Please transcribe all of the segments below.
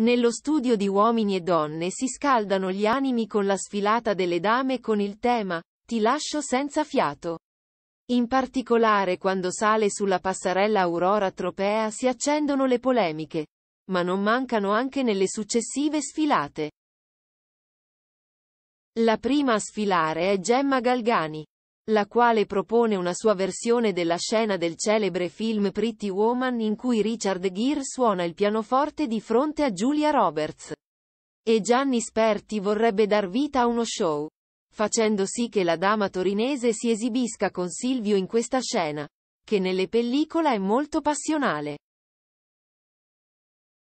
Nello studio di Uomini e Donne si scaldano gli animi con la sfilata delle dame con il tema Ti lascio senza fiato. In particolare quando sale sulla passarella Aurora Tropea si accendono le polemiche, ma non mancano anche nelle successive sfilate. La prima a sfilare è Gemma Galgani, la quale propone una sua versione della scena del celebre film Pretty Woman in cui Richard Gere suona il pianoforte di fronte a Julia Roberts. E Gianni Sperti vorrebbe dar vita a uno show, facendo sì che la dama torinese si esibisca con Silvio in questa scena, che nelle pellicola è molto passionale.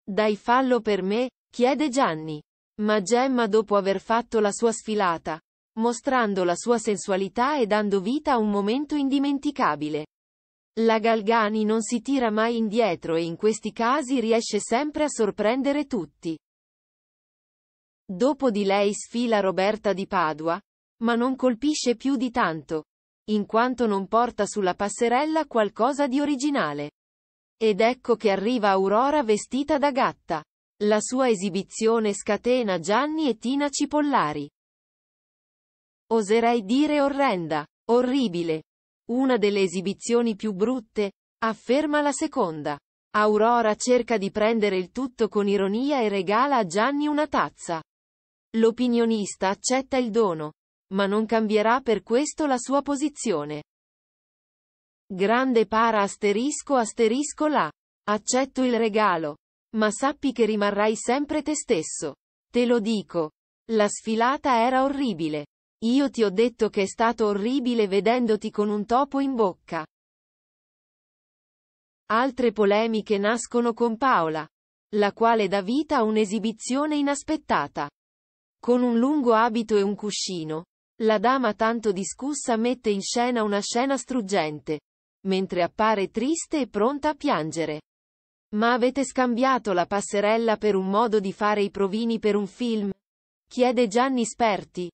Dai fallo per me, chiede Gianni. Ma Gemma dopo aver fatto la sua sfilata, mostrando la sua sensualità e dando vita a un momento indimenticabile. La Galgani non si tira mai indietro e in questi casi riesce sempre a sorprendere tutti. Dopo di lei sfila Roberta di Padua, ma non colpisce più di tanto, in quanto non porta sulla passerella qualcosa di originale. Ed ecco che arriva Aurora vestita da gatta. La sua esibizione scatena Gianni e Tina Cipollari. Oserei dire orrenda, orribile. Una delle esibizioni più brutte, afferma la seconda. Aurora cerca di prendere il tutto con ironia e regala a Gianni una tazza. L'opinionista accetta il dono, ma non cambierà per questo la sua posizione. Grande para asterisco asterisco là. Accetto il regalo. Ma sappi che rimarrai sempre te stesso. Te lo dico. La sfilata era orribile. Io ti ho detto che è stato orribile vedendoti con un topo in bocca. Altre polemiche nascono con Paola, la quale dà vita a un'esibizione inaspettata. Con un lungo abito e un cuscino, la dama tanto discussa mette in scena una scena struggente, mentre appare triste e pronta a piangere. Ma avete scambiato la passerella per un modo di fare i provini per un film? chiede Gianni Sperti,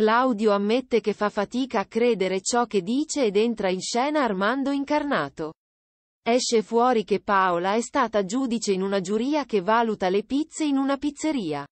Claudio ammette che fa fatica a credere ciò che dice ed entra in scena Armando Incarnato. Esce fuori che Paola è stata giudice in una giuria che valuta le pizze in una pizzeria.